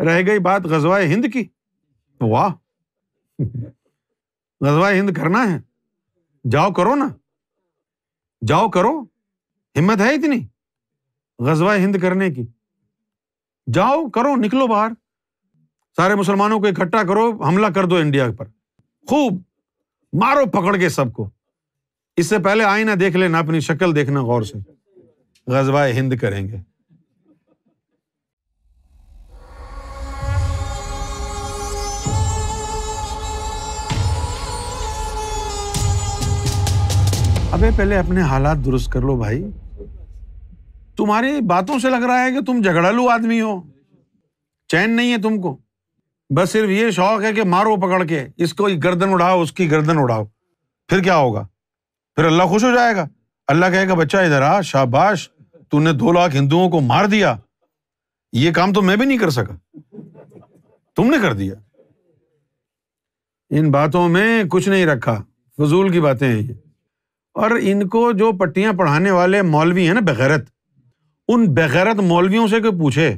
रह गई बात गजवाए हिंद की वाह गजवा हिंद करना है जाओ करो ना जाओ करो हिम्मत है इतनी गजवाए हिंद करने की जाओ करो निकलो बाहर सारे मुसलमानों को इकट्ठा करो हमला कर दो इंडिया पर खूब मारो पकड़ के सबको इससे पहले आईना देख लेना अपनी शक्ल देखना गौर से गजवा हिंद करेंगे अबे पहले अपने हालात दुरुस्त कर लो भाई तुम्हारी बातों से लग रहा है कि तुम झगड़ालू आदमी हो चैन नहीं है तुमको बस सिर्फ ये शौक है कि मारो पकड़ के इसको गर्दन उड़ाओ उसकी गर्दन उड़ाओ फिर क्या होगा फिर अल्लाह खुश हो जाएगा अल्लाह कहेगा बच्चा इधर आ शाबाश तूने दो लाख हिंदुओं को मार दिया ये काम तो मैं भी नहीं कर सका तुमने कर दिया इन बातों में कुछ नहीं रखा फजूल की बातें हैं ये और इनको जो पट्टियाँ पढ़ाने वाले मौलवी हैं ना बेगैरत उन बेगैरत मौलवियों से कोई पूछे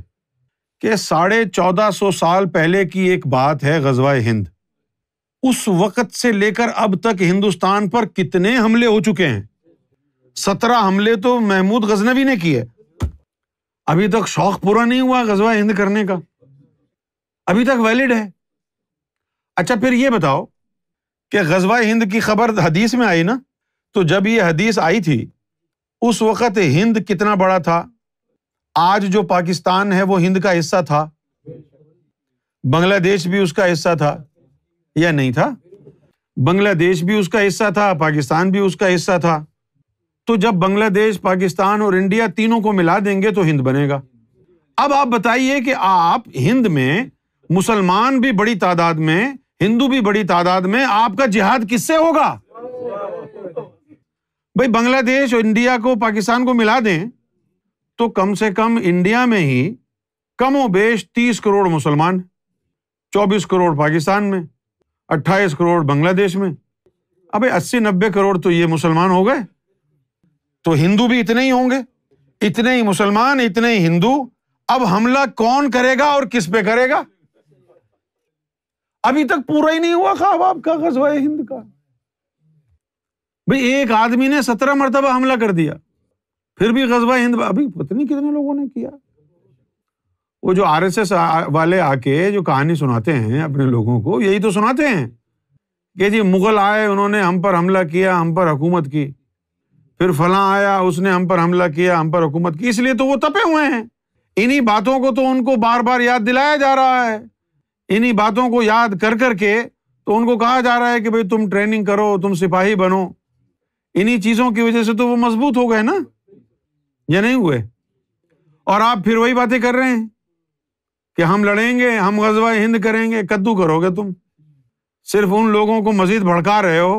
कि साढ़े चौदह सौ साल पहले की एक बात है गजवा हिंद उस वक़्त से लेकर अब तक हिंदुस्तान पर कितने हमले हो चुके हैं सत्रह हमले तो महमूद गजनवी ने किए अभी तक शौक पूरा नहीं हुआ गजवा हिंद करने का अभी तक वैलिड है अच्छा फिर ये बताओ कि गजवा हिंद की खबर हदीस में आई ना तो जब ये हदीस आई थी उस वक़्त हिंद कितना बड़ा था आज जो पाकिस्तान है वो हिंद का हिस्सा था बांग्लादेश भी उसका हिस्सा था या नहीं था बांग्लादेश भी उसका हिस्सा था पाकिस्तान भी उसका हिस्सा था तो जब बांग्लादेश पाकिस्तान और इंडिया तीनों को मिला देंगे तो हिंद बनेगा अब आप बताइए कि आप हिंद में मुसलमान भी बड़ी तादाद में हिंदू भी बड़ी तादाद में आपका जिहाद किससे होगा भाई बांग्लादेश और इंडिया को पाकिस्तान को मिला दें तो कम से कम इंडिया में ही कमो बेश तीस करोड़ मुसलमान चौबीस करोड़ पाकिस्तान में अट्ठाईस करोड़ बांग्लादेश में अब अस्सी नब्बे करोड़ तो ये मुसलमान हो गए तो हिंदू भी इतने ही होंगे इतने ही मुसलमान इतने ही हिंदू अब हमला कौन करेगा और किस पे करेगा अभी तक पूरा ही नहीं हुआ खाब आपका गजवा हिंद का भाई एक आदमी ने सत्रह मरतबा हमला कर दिया फिर भी गजबा हिंद अभी पता नहीं कितने लोगों ने किया वो जो आर एस एस वाले आके जो कहानी सुनाते हैं अपने लोगों को यही तो सुनाते हैं कि जी मुगल आए उन्होंने हम पर हमला किया हम पर हुकूमत की फिर फला आया उसने हम पर हमला किया हम पर हुकूमत की इसलिए तो वो तपे हुए हैं इन्हीं बातों को तो उनको बार बार याद दिलाया जा रहा है इन्हीं बातों को याद कर करके तो उनको कहा जा रहा है कि भाई तुम ट्रेनिंग करो तुम सिपाही बनो इन्हीं चीजों की वजह से तो वो मजबूत हो गए ना या नहीं हुए और आप फिर वही बातें कर रहे हैं कि हम लड़ेंगे हम गजवा हिंद करेंगे कद्दू करोगे तुम सिर्फ उन लोगों को मजीद भड़का रहे हो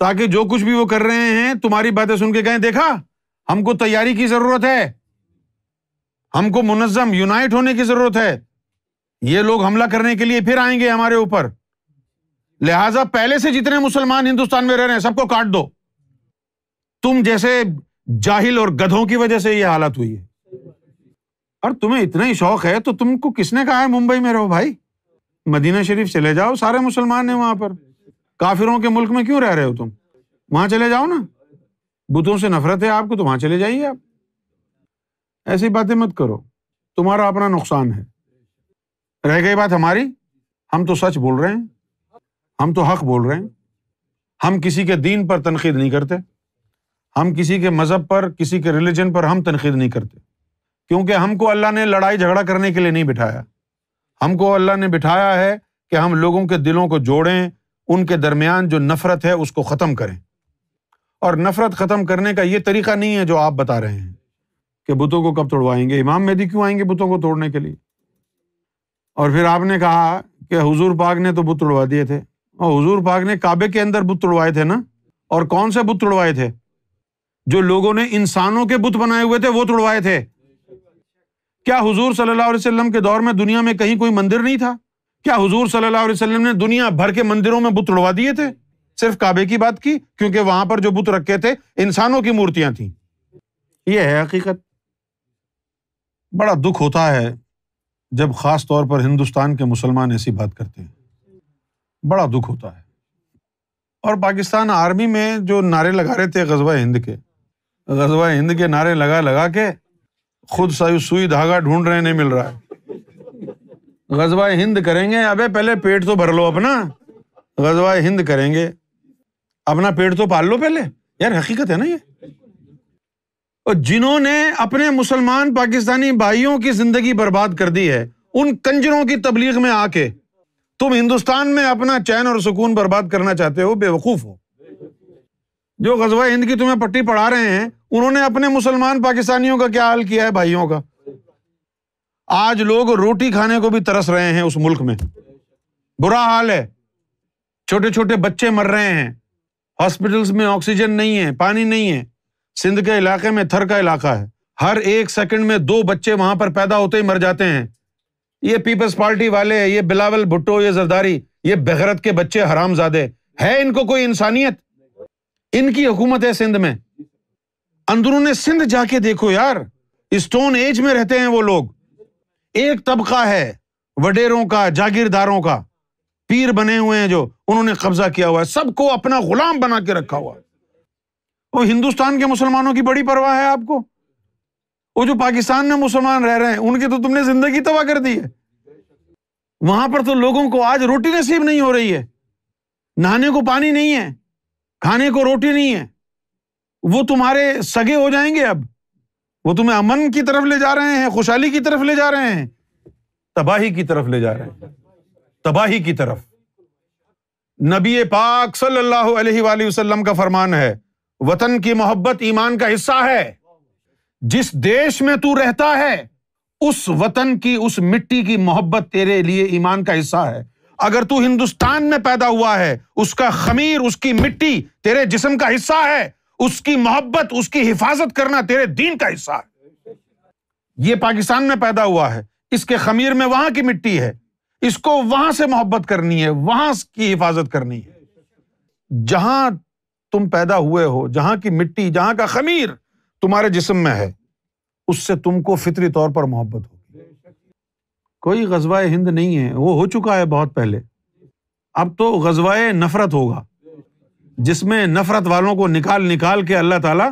ताकि जो कुछ भी वो कर रहे हैं तुम्हारी बातें सुन के कहें देखा हमको तैयारी की जरूरत है हमको मुनजम यूनाइट होने की जरूरत है ये लोग हमला करने के लिए फिर आएंगे हमारे ऊपर लिहाजा पहले से जितने मुसलमान हिंदुस्तान में रह रहे हैं सबको काट दो तुम जैसे जाहिल और गधों की वजह से ये हालत हुई है और तुम्हें इतना ही शौक है तो तुमको किसने कहा है मुंबई में रहो भाई मदीना शरीफ चले जाओ सारे मुसलमान हैं वहां पर काफिरों के मुल्क में क्यों रह रहे हो तुम वहां चले जाओ ना बुतों से नफरत है आपको तो वहां चले जाइए आप ऐसी बातें मत करो तुम्हारा अपना नुकसान है रह गई बात हमारी हम तो सच बोल रहे हैं हम तो हक बोल रहे हैं हम किसी के दीन पर तनकीद नहीं करते हम किसी के मज़हब पर किसी के रिलीजन पर हम तनखीद नहीं करते क्योंकि हमको अल्लाह ने लड़ाई झगड़ा करने के लिए नहीं बिठाया हमको अल्लाह ने बिठाया है कि हम लोगों के दिलों को जोड़ें उनके दरमियान जो नफ़रत है उसको ख़त्म करें और नफ़रत ख़त्म करने का ये तरीका नहीं है जो आप बता रहे हैं कि बुतों को कब तोड़वाएंगे इमाम मेहदी क्यों आएंगे बुतों को तोड़ने के लिए और फिर आपने कहा कि हुजूर पाक ने तो बुत तोड़वा दिए थे और हुजूर पाक ने काबे के अंदर बुत तोड़वाए थे ना और कौन से बुत तोड़वाए थे जो लोगों ने इंसानों के बुत बनाए हुए थे वो तुड़वाए थे क्या हुजूर सल्लल्लाहु अलैहि वसल्लम के दौर में दुनिया में कहीं कोई मंदिर नहीं था क्या हुजूर सल्लल्लाहु अलैहि वसल्लम ने दुनिया भर के मंदिरों में बुत उड़वा दिए थे सिर्फ काबे की बात की क्योंकि वहां पर जो बुत रखे थे इंसानों की मूर्तियां थी यह है हकीकत बड़ा दुख होता है जब खास तौर पर हिंदुस्तान के मुसलमान ऐसी बात करते हैं बड़ा दुख होता है और पाकिस्तान आर्मी में जो नारे लगा रहे थे गजवा हिंद के गजवा हिंद के नारे लगा लगा के खुद सुई धागा ढूंढ रहे नहीं मिल रहा है गजवा हिंद करेंगे अबे पहले पेट तो भर लो अपना गजवा हिंद करेंगे अपना पेट तो पाल लो पहले यार हकीकत है ना ये और जिन्होंने अपने मुसलमान पाकिस्तानी भाइयों की जिंदगी बर्बाद कर दी है उन कंजरों की तबलीग में आके तुम हिंदुस्तान में अपना चैन और सुकून बर्बाद करना चाहते हो बेवकूफ हो जो गजवा हिंद की तुम्हें पट्टी पढ़ा रहे हैं उन्होंने अपने मुसलमान पाकिस्तानियों का क्या हाल किया है भाइयों का आज लोग रोटी खाने को भी तरस रहे हैं उस मुल्क में बुरा हाल है छोटे छोटे बच्चे मर रहे हैं हॉस्पिटल्स में ऑक्सीजन नहीं है पानी नहीं है सिंध के इलाके में थर का इलाका है हर एक सेकंड में दो बच्चे वहां पर पैदा होते ही मर जाते हैं ये पीपल्स पार्टी वाले ये बिलावल भुट्टो ये जरदारी ये बेगरत के बच्चे हरामजादे है इनको कोई इंसानियत इनकी हुकूमत है सिंध में अंदरून सिंध जाके देखो यार स्टोन एज में रहते हैं वो लोग एक तबका है वडेरों का जागीरदारों का पीर बने हुए हैं जो उन्होंने कब्जा किया हुआ है सबको अपना गुलाम बना के रखा हुआ वो हिंदुस्तान के मुसलमानों की बड़ी परवाह है आपको वो जो पाकिस्तान में मुसलमान रह रहे हैं उनकी तो तुमने जिंदगी तबाह कर दी है वहां पर तो लोगों को आज रोटी नसीब नहीं हो रही है नहाने को पानी नहीं है खाने को रोटी नहीं है वो तुम्हारे सगे हो जाएंगे अब वो तुम्हें अमन की तरफ ले जा रहे हैं खुशहाली की तरफ ले जा रहे हैं तबाही की तरफ ले जा रहे हैं तबाही की तरफ नबी पाक सल्लल्लाहु अलैहि वसल्लम का फरमान है वतन की मोहब्बत ईमान का हिस्सा है जिस देश में तू रहता है उस वतन की उस मिट्टी की मोहब्बत तेरे लिए ईमान का हिस्सा है अगर तू हिंदुस्तान में पैदा हुआ है उसका खमीर उसकी मिट्टी तेरे जिस्म का हिस्सा है उसकी मोहब्बत उसकी हिफाजत करना तेरे दीन का हिस्सा है ये पाकिस्तान में पैदा हुआ है इसके खमीर में वहां की मिट्टी है इसको वहां से मोहब्बत करनी है वहां की हिफाजत करनी है जहां तुम पैदा हुए हो जहां की मिट्टी जहां का खमीर तुम्हारे जिस्म में है उससे तुमको फितरी तौर पर मोहब्बत हो कोई गजवा हिंद नहीं है वो हो चुका है बहुत पहले अब तो गजवा नफरत होगा जिसमें नफरत वालों को निकाल निकाल के अल्लाह ताला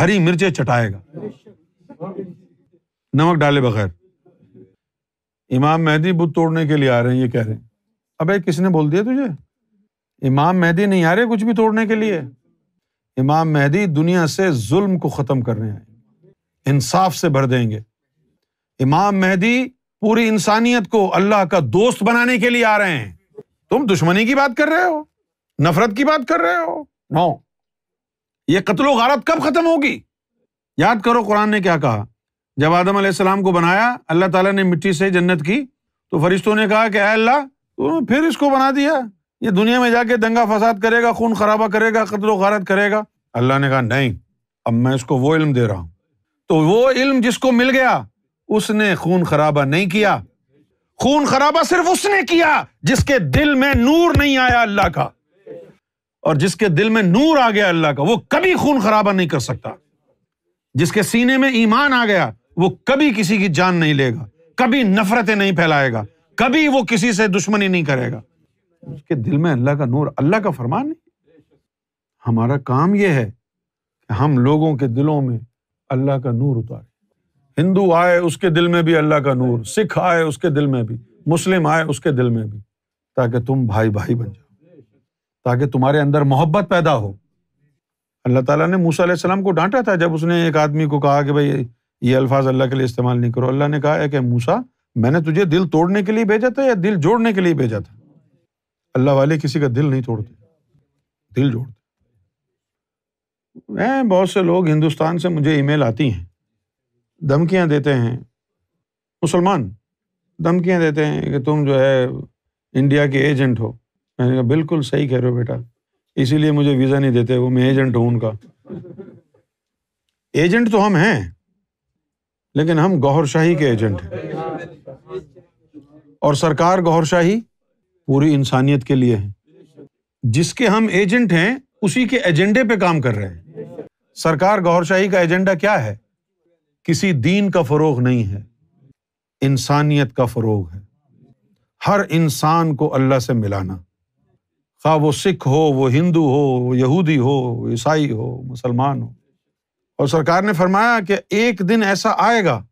हरी मिर्चें चटाएगा नमक डाले बगैर इमाम मेहदी बुत तोड़ने के लिए आ रहे हैं ये कह रहे हैं अबे किसने बोल दिया तुझे इमाम मेहदी नहीं आ रहे कुछ भी तोड़ने के लिए इमाम मेहदी दुनिया से जुल्म को ख़त्म करने आए इंसाफ से भर देंगे इमाम मेहदी पूरी इंसानियत को अल्लाह का दोस्त बनाने के लिए आ रहे हैं तुम दुश्मनी की बात कर रहे हो नफरत की बात कर रहे हो नो ये कत्लो गारत कब खत्म होगी याद करो कुरान ने क्या कहा जब आदम आसमाम को बनाया अल्लाह ताला ने मिट्टी से जन्नत की तो फरिश्तों ने कहा कि अल्लाह तो फिर इसको बना दिया ये दुनिया में जाके दंगा फसाद करेगा खून खराबा करेगा कतलो गारत करेगा अल्लाह ने कहा नहीं अब मैं इसको वो इल्म दे रहा हूं तो वो इल्म जिसको मिल गया उसने खून खराबा नहीं किया खून खराबा सिर्फ उसने किया जिसके दिल में नूर नहीं आया अल्लाह का और जिसके दिल में नूर आ गया अल्लाह का वो कभी खून खराबा नहीं कर सकता जिसके सीने में ईमान आ गया वो कभी किसी की जान नहीं लेगा कभी नफरतें नहीं फैलाएगा कभी वो किसी से दुश्मनी नहीं करेगा उसके दिल में अल्लाह का नूर अल्लाह का फरमान नहीं हमारा काम यह है कि हम लोगों के दिलों में अल्लाह का नूर उतारे हिंदू आए उसके दिल में भी अल्लाह का नूर सिख आए उसके दिल में भी मुस्लिम आए उसके दिल में भी ताकि तुम भाई भाई बन जाओ ताकि तुम्हारे अंदर मोहब्बत पैदा हो अल्लाह ताला ने मूसा सलाम को डांटा था जब उसने एक आदमी को कहा कि भाई ये अल्फाज अल्लाह के लिए इस्तेमाल नहीं करो अल्लाह ने कहा है कि मूसा मैंने तुझे दिल तोड़ने के लिए भेजा था या दिल जोड़ने के लिए भेजा था अल्लाह वाले किसी का दिल नहीं तोड़ते दिल जोड़ते हैं बहुत से लोग हिंदुस्तान से मुझे ईमेल आती हैं धमकियाँ देते हैं मुसलमान धमकियाँ देते हैं कि तुम जो है इंडिया के एजेंट हो मैंने कहा बिल्कुल सही कह रहे हो बेटा इसीलिए मुझे वीज़ा नहीं देते वो मैं एजेंट हूँ उनका एजेंट तो हम हैं लेकिन हम गौहरशाही के एजेंट हैं और सरकार गौहरशाही पूरी इंसानियत के लिए है जिसके हम एजेंट हैं उसी के एजेंडे पे काम कर रहे हैं सरकार गौहरशाही का एजेंडा क्या है किसी दीन का फरोग नहीं है इंसानियत का फरोग है हर इंसान को अल्लाह से मिलाना खा वो सिख हो वो हिंदू हो वो यहूदी हो ईसाई हो मुसलमान हो और सरकार ने फरमाया कि एक दिन ऐसा आएगा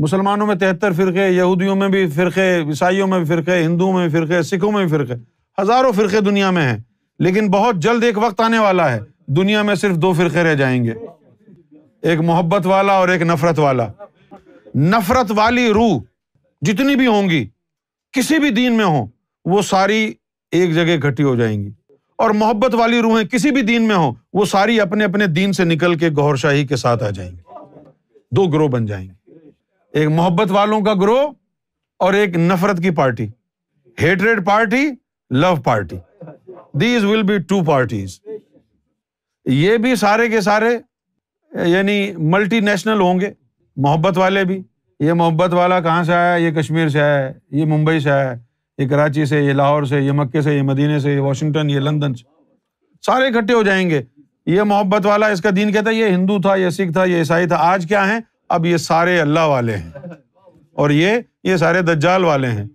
मुसलमानों में तिहत्तर फ़िरक़े यहूदियों में भी फ़िरक़े ईसाइयों में भी फ़िरक़े हिंदुओं में भी फ़िरक़े सिखों में भी फ़िरक़े हज़ारों फ़िरक़े दुनिया में हैं लेकिन बहुत जल्द एक वक्त आने वाला है दुनिया में सिर्फ दो फ़िरक़े रह जाएंगे एक मोहब्बत वाला और एक नफरत वाला नफरत वाली रूह जितनी भी होंगी किसी भी दीन में हो वो सारी एक जगह इकट्ठी हो जाएंगी और मोहब्बत वाली रूहें किसी भी दीन में हो वो सारी अपने अपने दीन से निकल के गौरशाही के साथ आ जाएंगी दो ग्रोह बन जाएंगे एक मोहब्बत वालों का ग्रोह और एक नफरत की party hatred party love party these will be two parties ये भी सारे के सारे यानी मल्टी नेशनल होंगे मोहब्बत वाले भी ये मोहब्बत वाला कहाँ से आया ये कश्मीर से आया ये मुंबई से आया ये कराची से ये लाहौर से ये मक्के से ये मदीने से ये वाशिंगटन ये लंदन से सारे इकट्ठे हो जाएंगे ये मोहब्बत वाला इसका दीन कहता है ये हिंदू था ये सिख था ये ईसाई था आज क्या है अब ये सारे अल्लाह वाले हैं और ये ये सारे दज्जाल वाले हैं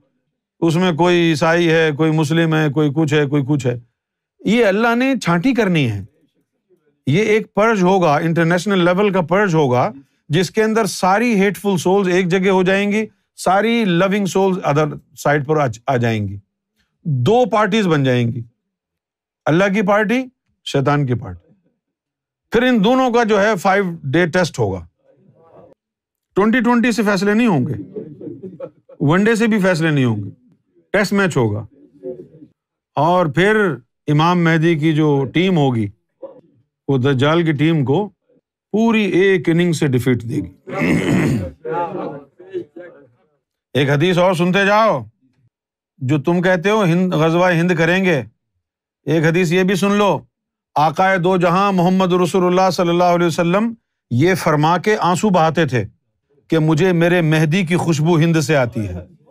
उसमें कोई ईसाई है कोई मुस्लिम है कोई कुछ है कोई कुछ है ये अल्लाह ने छांटी करनी है ये एक पर्ज होगा इंटरनेशनल लेवल का पर्ज होगा जिसके अंदर सारी हेटफुल सोल्स एक जगह हो जाएंगी सारी लविंग सोल्स अदर साइड पर आ जाएंगी दो पार्टीज बन जाएंगी अल्लाह की पार्टी शैतान की पार्टी फिर इन दोनों का जो है फाइव डे टेस्ट होगा ट्वेंटी ट्वेंटी से फैसले नहीं होंगे वनडे से भी फैसले नहीं होंगे टेस्ट मैच होगा और फिर इमाम मेहदी की जो टीम होगी वो दज्जाल की टीम को पूरी एक इनिंग से डिफीट देगी एक हदीस और सुनते जाओ जो तुम कहते हो हिंद गजवा हिंद करेंगे एक हदीस ये भी सुन लो आकाए दो जहां मोहम्मद रसूलुल्लाह सल्लल्लाहु अलैहि वसल्लम ये फरमा के आंसू बहाते थे कि मुझे मेरे मेहदी की खुशबू हिंद से आती है